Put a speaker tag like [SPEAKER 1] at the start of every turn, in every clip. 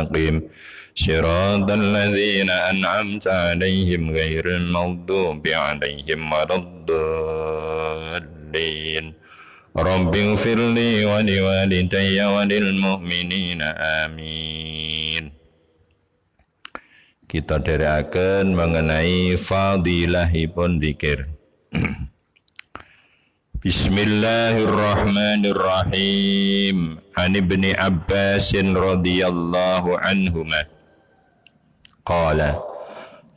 [SPEAKER 1] المستقيم صراط الذين أنعمت عليهم غير المغضوب عليهم ولا الضالين رب اغفر لي ولوالدي وللمؤمنين آمين kita dereakan mengenai fadilahipun zikir. Bismillahirrahmanirrahim. عن ابن عباس رضي الله عنهما قال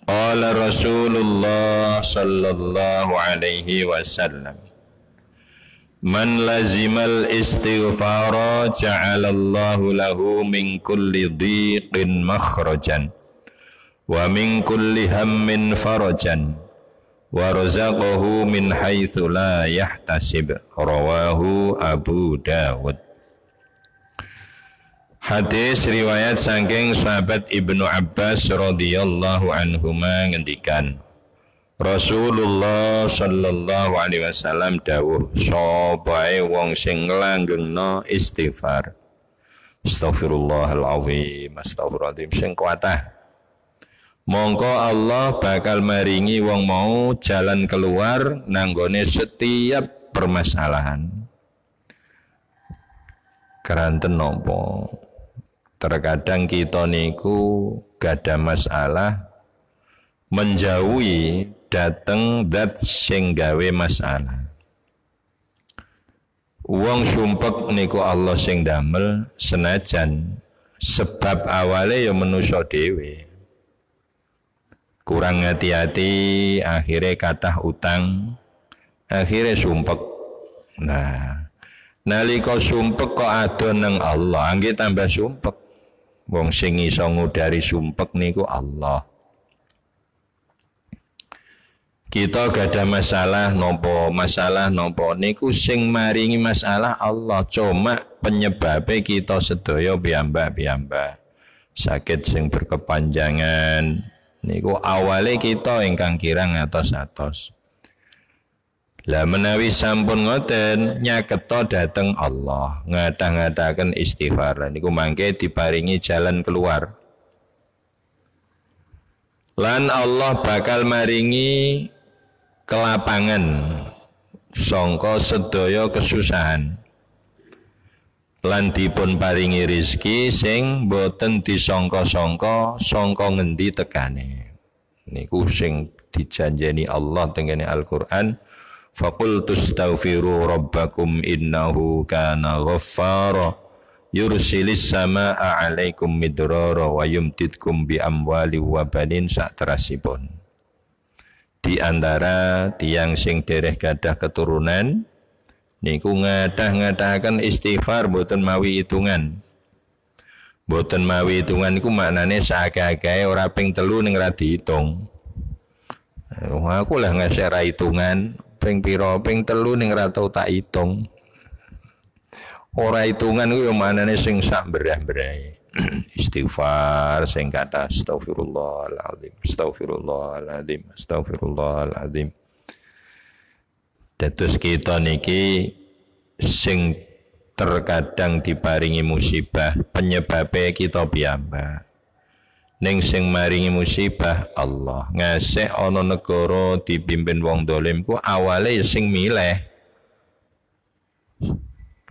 [SPEAKER 1] قال رسول الله صلى الله عليه وسلم من لزم الاستغفار جعل الله له من كل ضيق مخرجا ومن كل هم فرجا ورزقه من حيث لا يحتسب رواه أبو داود Hadis riwayat saking sahabat Ibnu Abbas radhiyallahu anhu ngendikan Rasulullah sallallahu alaihi wasallam dawuh sabae wong sing nglanggengno istighfar Astagfirullahalazim astagfirullahalazim sing kuatah Mongko Allah bakal maringi wong mau jalan keluar nanggone setiap permasalahan Keranten nopo Terkadang kita niku gada masalah menjauhi dateng dat sing gawe masalah. uang sumpek niku Allah sing damel senajan sebab awale yang menusuk dewe Kurang hati-hati akhirnya kata utang akhirnya sumpek. Nah, nalika sumpek kok ada nang Allah, anggi tambah sumpek. Wong sing iso ngudari sumpek niku Allah. Kita gada masalah nopo masalah nopo niku sing maringi masalah Allah cuma penyebabnya kita sedoyo biamba biamba sakit sing berkepanjangan niku awalnya kita ingkang kirang atau satos. Lah menawi sampun ngoten nyaketo dateng Allah, ngadah-ngadaken istighfar. Niku mangke diparingi jalan keluar. Lan Allah bakal maringi kelapangan songko sedoyo kesusahan. Lan dipun paringi rizki sing boten disangka songko sangka ngendi tekane. Niku sing dijanjeni Allah tengene Al-Qur'an. Fakultu astaghfiru rabbakum innahu kana ghaffara yursilis sama'a alaikum midrara wa yumtidkum bi amwali Di antara tiang sing dereh gadah keturunan niku ngadah ngadahkan istighfar boten mawi hitungan. Boten mawi hitungan iku maknane sakake-akeh ora ping telu ning ra diitung. aku lah ngasih ra hitungan, ping pira ping telu ning ra tau tak hitung ora hitungan ku manane sing sak berah-berahe istighfar sing kata astagfirullahaladzim astagfirullahaladzim astagfirullahaladzim Dados kita niki sing terkadang diparingi musibah penyebabnya kita piyambak ning sing maringi musibah Allah ngasih ana negara dipimpin wong dolim ku awale ya sing milih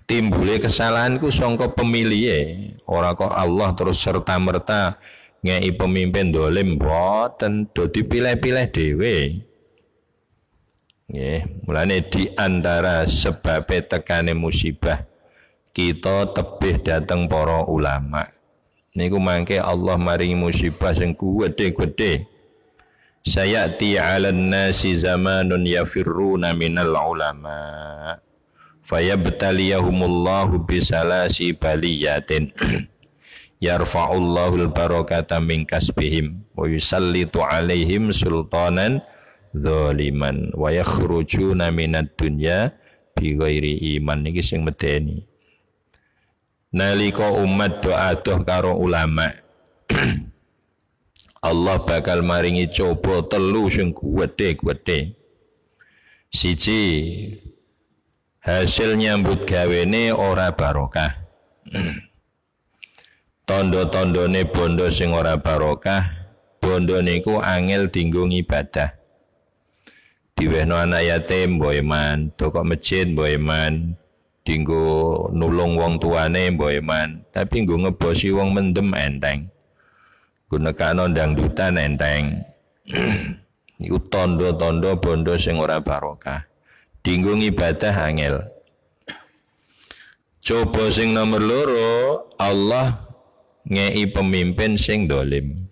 [SPEAKER 1] timbule kesalahanku sangka pemilihe ora kok Allah terus serta merta ngei pemimpin dolim boten do dipilih-pilih dhewe nggih mulane di antara sebab tekane musibah kita tebih dateng para ulama niku mangke Allah maringi musibah sing gede-gede ti 'alan nasi zamanun yafiruna minal ulama fayabtaliyahumullahu bisalasi baliyatin yarfa'ullahu al-barakata min kasbihim wa yusallitu 'alaihim sultanan zaliman wa yakhrujuna minad dunya bi ghairi iman niki sing medeni nalika umat doa doh karo ulama Allah bakal maringi coba telu sing gedhe-gedhe siji hasil nyambut gawene ora barokah tondo-tondone bondo sing ora barokah bondo niku angel dinggo ibadah diwehno anak yatim boyman toko masjid boyman dinggo nulung wong tuane boeman tapi nggo ngebosi wong mendem enteng nggo nekano dangdutan enteng iku tondo-tondo bondo sing ora barokah dinggo ibadah angel coba sing nomor loro Allah ngei pemimpin sing dolim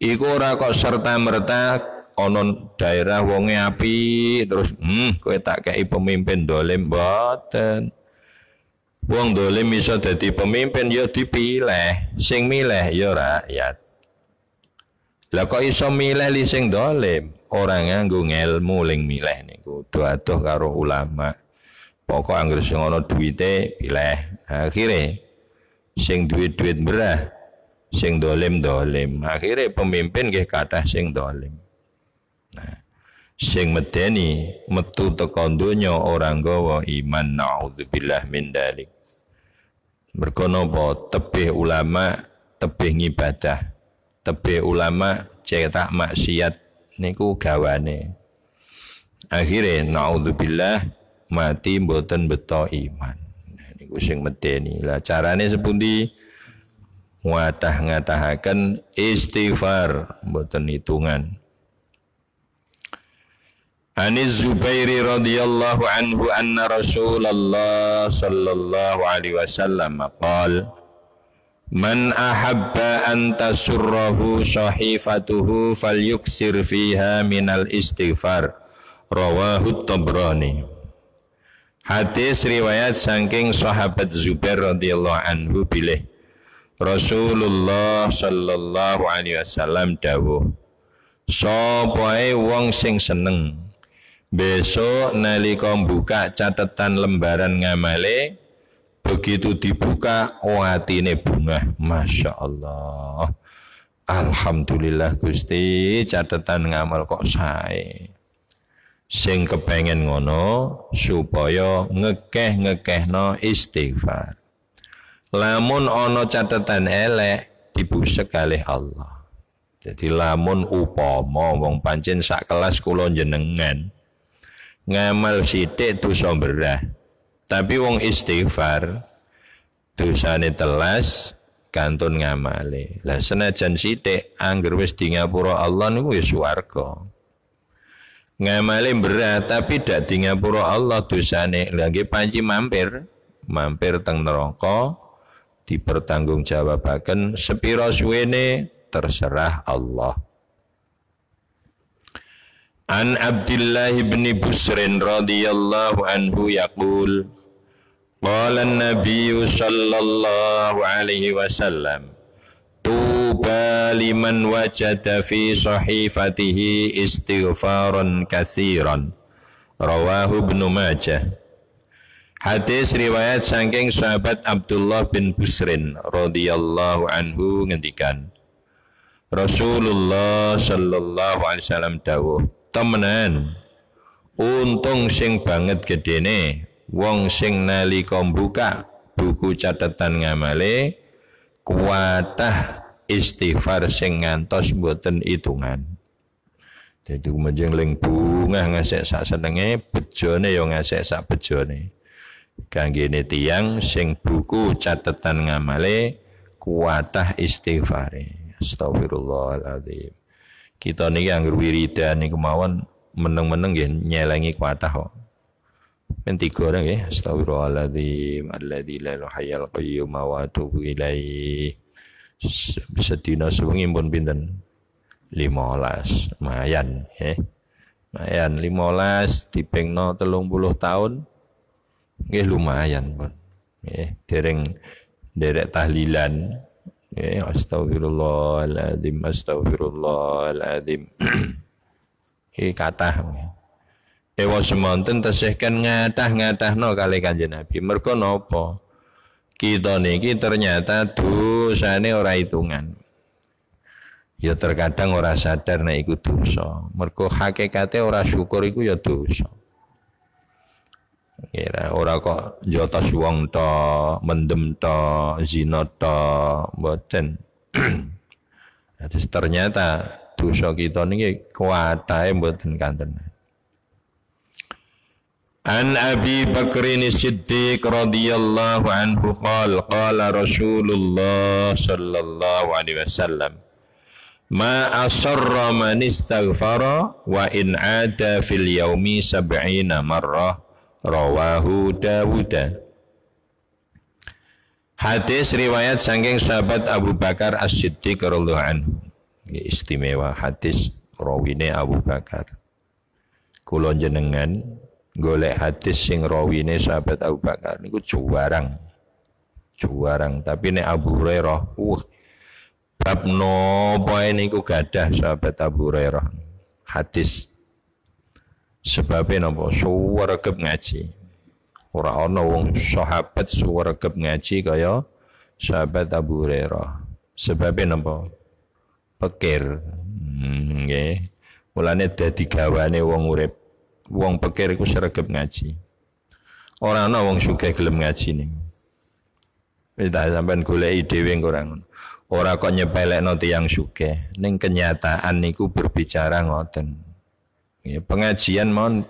[SPEAKER 1] iku ora kok serta merta Onon daerah wonge api terus hmm kowe tak kei pemimpin dolim mboten wong dolim iso dadi pemimpin ya dipilih sing milih ya rakyat lah kok iso milih li sing dolim ora nganggo ilmu ling milih niku doadoh karo ulama pokok anggere sing ono duite pilih akhire sing duit-duit berah sing dolim dolim akhire pemimpin ke kata sing dolim sing medeni metu teka donya ora nggawa iman naudzubillah min dalik mergo napa tebih ulama tebih ngibadah tebih ulama cetak maksiat niku gawane akhire naudzubillah mati mboten beto iman nah, niku sing medeni lah carane sepundi ngatah-ngatahaken istighfar mboten hitungan Anis Zubairi radhiyallahu anhu anna Rasulullah sallallahu alaihi wasallam qaal Man ahabba an tasurruhu shahifatuhu falyuksir fiha minal istighfar rawahu Tabrani Hadis riwayat saking sahabat Zubair radhiyallahu anhu bilih Rasulullah sallallahu alaihi wasallam dawuh Sopoe wong sing seneng Besok nalika buka catatan lembaran ngamale begitu dibuka watine oh, bunga. Masya Allah. Alhamdulillah Gusti catatan ngamal kok sae. Sing kepengen ngono supaya ngekeh ngekeh no istighfar. Lamun ono catatan elek dibusek sekali Allah. Jadi lamun upomo wong pancen sak kelas kulon jenengan ngamal sithik dosa berah. Tapi wong istighfar dosane telas kantun ngamale. Lah senajan sithik angger wis di ngapura Allah niku wis ya swarga. Ngamale berat tapi dak di ngapura Allah dosane. Lah nggih panci mampir, mampir teng neraka dipertanggungjawabaken sepira suwene terserah Allah. An Abdullah bin Busrin radhiyallahu anhu yaqul Qala an sallallahu alaihi wasallam Tuba liman wajada fi sahifatihi istighfaran katsiran Rawahu Ibnu Majah Hadis riwayat saking sahabat Abdullah bin Busrin radhiyallahu anhu ngendikan Rasulullah sallallahu alaihi wasallam dawuh temenan untung sing banget gedene wong sing nalika buka buku catatan ngamale kuatah istighfar sing ngantos mboten hitungan Jadi kumajeng ling bunga ngasek sak senenge, bejone yo ya ngasek sak bejone. Kanggene tiang sing buku catatan ngamale kuatah istighfar, Astagfirullahaladzim. Kita niki anggur wiridan niki kemauan meneng-meneng nggih nyelengi kuatah kok. Men tiga orang nggih, astagfirullahaladzim, alladzi la ilaha illa qayyum wa atubu ilaihi. Sedina sewengi pun pinten? 15. Mayan, nggih. Mayan 15 dipengno puluh tahun. Nggih lumayan pun. Nggih, dereng derek tahlilan Eh, ya, astagfirullahaladzim, astagfirullahaladzim. Iki kathah. Ewa semonten tersihkan ngatah ngatah, no kali Kanjeng Nabi. Mereka nopo Kita niki ternyata sana ora hitungan. Ya terkadang ora sadar nek iku dosa. Mergo hakikate ora syukur iku ya dosa. Kira ora kok jotos wong to, mendem to, zina to, boten. Jadi ternyata dosa kita niki kuatai mboten kanten. An Abi Bakrin Siddiq radhiyallahu anhu qala qala Rasulullah sallallahu alaihi wasallam Ma asarra man istaghfara wa in ada fil yaumi sab'ina marrah rawahu Dawuda Hadis riwayat sangking sahabat Abu Bakar As-Siddiq radhiyallahu anhu. Istimewa hadis rawine Abu Bakar. Kula jenengan golek hadis sing rawine sahabat Abu Bakar niku juarang. Juarang, tapi nek Abu Hurairah, uh bab nopo niku gadah sahabat Abu Hurairah. Hadis sebabe napa kep ngaji ora ana wong sahabat suwaregep ngaji kaya sahabat Abu Hurairah Sebabnya nopo pikir hmm, nggih mulane dadi gawane wong urip wong pikir iku sregep ngaji ora ana wong sugih gelem ngaji ning wis tak sampean goleki dhewe engko ora ngono ora kok nyepelekno tiyang sugih ning kenyataan niku berbicara ngoten Ya, pengajian mohon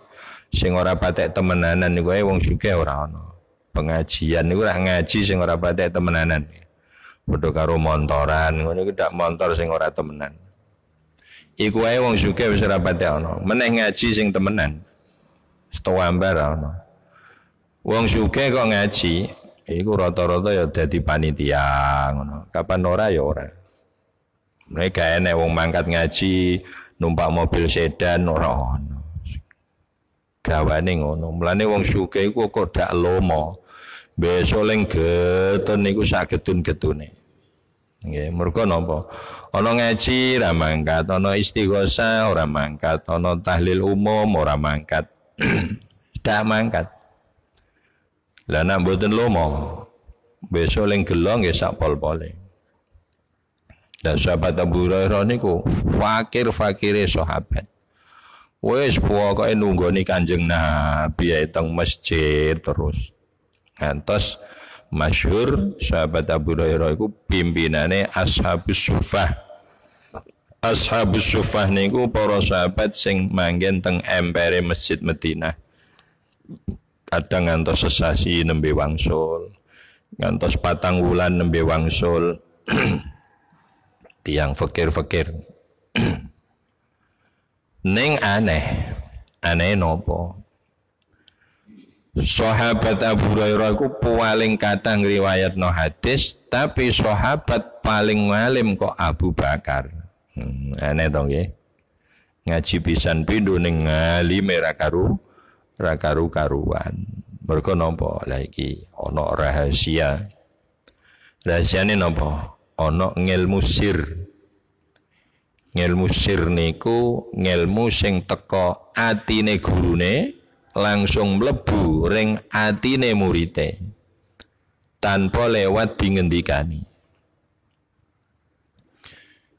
[SPEAKER 1] sing ora patek temenanan niku ae wong sugih ora ana. Pengajian niku ora ngaji sing ora patek temenanan. Padha karo montoran, ngono iku dak montor sing ora temenan. Iku ae wong sugih wis ora patek ana. Meneh ngaji sing temenan. Setowambar ana. Wong sugih kok ngaji, iku rata-rata ya dadi panitia ngono. Kapan ora ya ora. Mereka enek wong mangkat ngaji, numpak mobil sedan ora ono. Gawane ngono. Mulane wong sugih iku kok dak lomo. Besok leng geten niku sagedun-gedune. Nggih, mergo napa? Ana ngaji ora mangkat, ana istighosah ora mangkat, ana tahlil umum ora mangkat. dak mangkat. Lah nek mboten lomo, besok leng gelo nggih sak pol-pole. Dan sahabat Abu Hurairah niku fakir-fakire sahabat. wes Wis nunggu nih Kanjeng Nabi ya teng masjid terus. Ngantos masyhur sahabat Abu Hurairah itu pimpinannya ashabus sufah. Ashabus sufah niku para sahabat sing manggen teng empere Masjid Madinah. Kadang ngantos sesasi nembe wangsul, ngantos patang wulan nembe wangsul. tiang fakir-fakir. neng aneh. Aneh nopo. Sahabat Abu Hurairah ku paling kata riwayat no hadis, tapi sahabat paling ngalim kok Abu Bakar. Hmm, aneh dong ya Ngaji pisan pindu neng ngali merakaru, rakaru karuan. Mergo nopo ono rahasia, rahasia rahasia. ini nopo ana ngilmu sir ngilmu sir niku ngilmu sing teka atine gurune langsung mlebu ring atine murite tanpa lewat dingendikani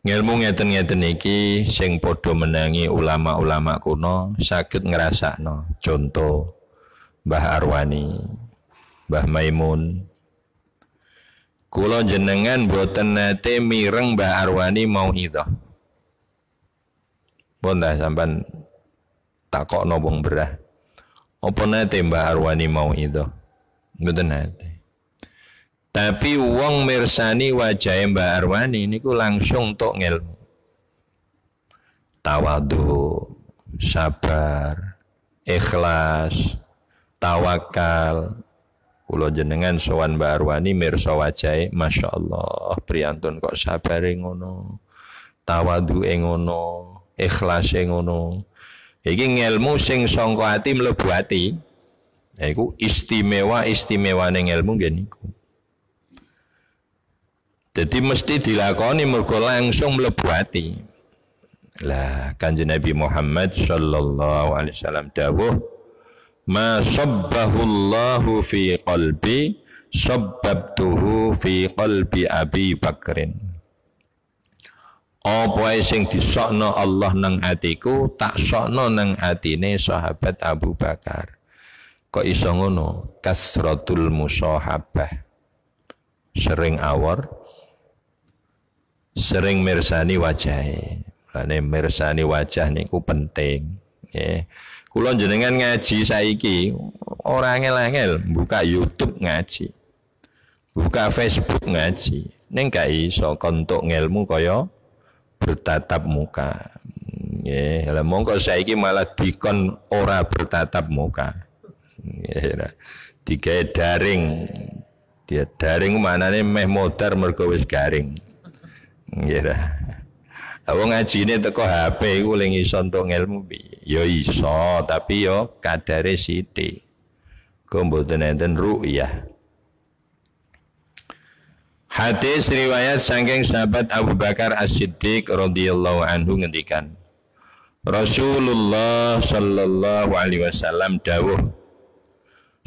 [SPEAKER 1] Ngilmu ngeten-ngeten iki sing padha menangi ulama-ulama kuno sakit ngerasa no Mbah Arwani, Mbah Maimun, Kula jenengan boten nate mireng Mbah Arwani mau itu. Pun dah tak takok nobong berah. Apa nate Mbah Arwani mau itu? Boten nate. Tapi wong mirsani wajah Mbah Arwani ini ku langsung tok ngel. Tawadu, sabar, ikhlas, tawakal, Kulo jenengan sowan Mbak Arwani mirsa wajahe Masya Allah priyantun kok sabare ngono. Tawadu ngono, ikhlas ngono. Iki ngelmu sing sangka ati mlebu ati. Ya iku istimewa-istimewane ilmu nggih niku. Jadi mesti dilakoni mergo langsung mlebu ati. Lah Kanjeng Nabi Muhammad sallallahu alaihi wasallam dawuh ma Allahu fi qalbi sabbabtuhu fi qalbi Abi Bakrin apa sing disokno Allah nang atiku tak sokno nang atine sahabat Abu Bakar kok iso ngono kasratul musahabah sering awor sering mirsani wajahe Lane mirsani wajah niku penting Nggih. Kula jenengan ngaji saiki ora angel-angel buka YouTube ngaji. Buka Facebook ngaji. Ning gak iso kontok ngelmu kaya bertatap muka. Nggih, lha mongko saiki malah dikon ora bertatap muka. Nggih. Digawe daring. Dia daring nih meh modar mergo wis garing. Nggih. Lah wong ngajine teko HP iku ling iso entuk piye. Ya iso, tapi yo ya kadare sithik. Ku mboten enten ru'yah. Hadis riwayat sangking sahabat Abu Bakar As-Siddiq radhiyallahu anhu ngendikan Rasulullah sallallahu alaihi wasallam dawuh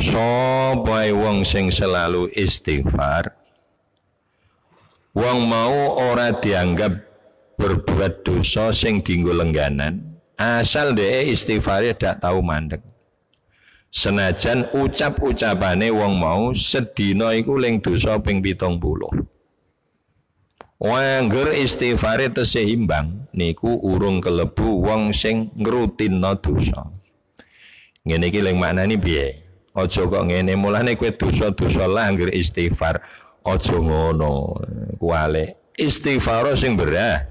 [SPEAKER 1] Sopai wong sing selalu istighfar Wong mau ora dianggap berbuat dosa sing dinggo lengganan Asal deh istighfarnya dak tahu mandek. Senajan ucap-ucapane wong mau sedina iku ling dosa ping 70. Wangger istighfare tesih imbang niku urung kelebu wong sing ngrutinna dosa. Ngene iki ling maknani piye? Aja kok ngene mulane kowe dosa-dosa lah istighfar. Aja ngono. Kuwale istighfar sing berah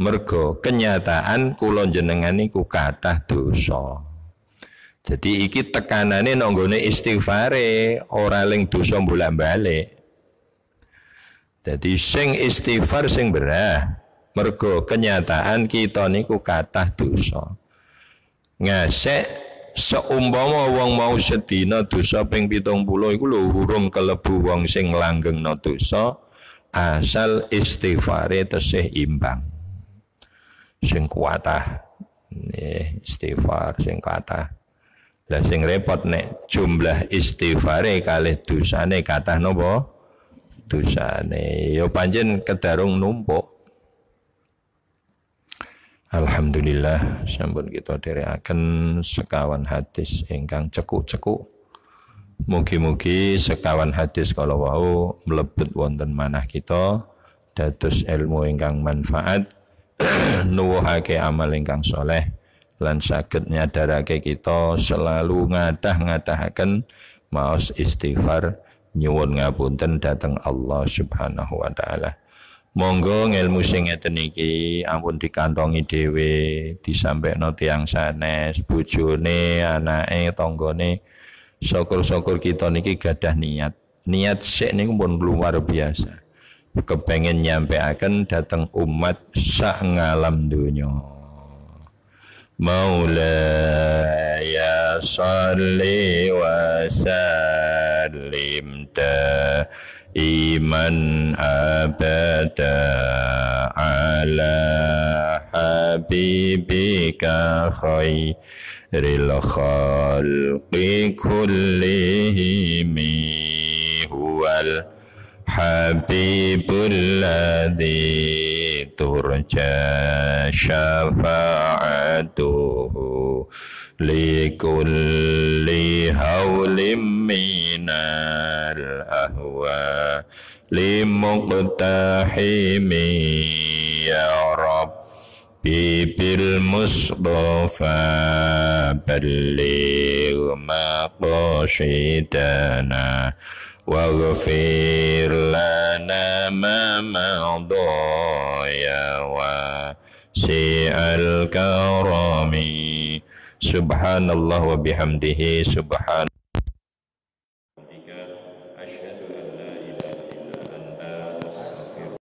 [SPEAKER 1] mergo kenyataan kula jenengan niku kathah dosa jadi iki tekanane nanggone istighfare ora ling dosa bolak-balik jadi sing istighfar sing berah mergo kenyataan kita niku kathah dosa ngasek seumpama wong mau sedina dosa ping 70 iku lho urung kelebu wong sing langgengno dosa asal istighfare tesih imbang sing kuatah nih istighfar sing kuatah, lah sing repot nih jumlah istighfare kali dosane kathah napa dosane yo ya panjen kedarung numpuk Alhamdulillah sampun kita akan sekawan hadis ingkang cekuk-cekuk Mugi-mugi sekawan hadis kalau wau melebut wonten manah kita datus ilmu ingkang manfaat nuwuhake amal ingkang soleh lan saged nyadarake kita selalu ngadah-ngadahaken maos istighfar nyuwun ngapunten dhateng Allah Subhanahu wa taala. Monggo ngelmu sing ngeten iki ampun dikantongi dhewe, disampaikno tiyang sanes, bojone, anake, tanggane. Syukur-syukur kita niki gadah niat. Niat sik niku pun luar biasa kepengen nyampe akan datang umat sah ngalam dunia. Maula ya salli wa sallim ta iman abada ala habibika khair الخلق كلهم هو Habibul ladhi turja syafa'atuhu likulli hawlim minal ahwa limuqtahimi ya Rabb Bibil Mustafa balligh maqasidana واغفر لنا ما مضى يا واسع الكرم سبحان الله وبحمده سبحان